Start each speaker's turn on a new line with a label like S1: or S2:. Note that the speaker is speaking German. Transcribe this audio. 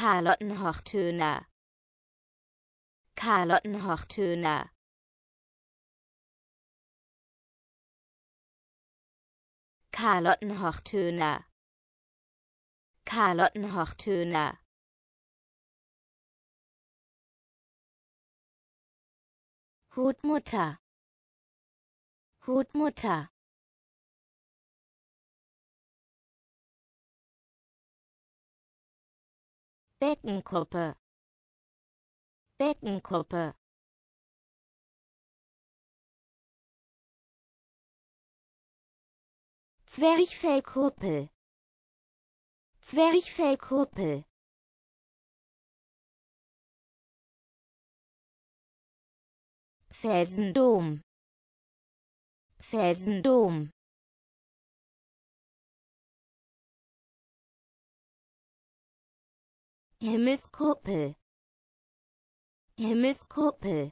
S1: Karlottenhochtöner Karlottenhochtöner Karlottenhochtöner Karlottenhochtöner Hutmutter Hutmutter Beckengruppe Beckengruppe Zwerchfellkuppel Zwerchfellkuppel Felsendom Felsendom Himmelskuppel Himmelskuppel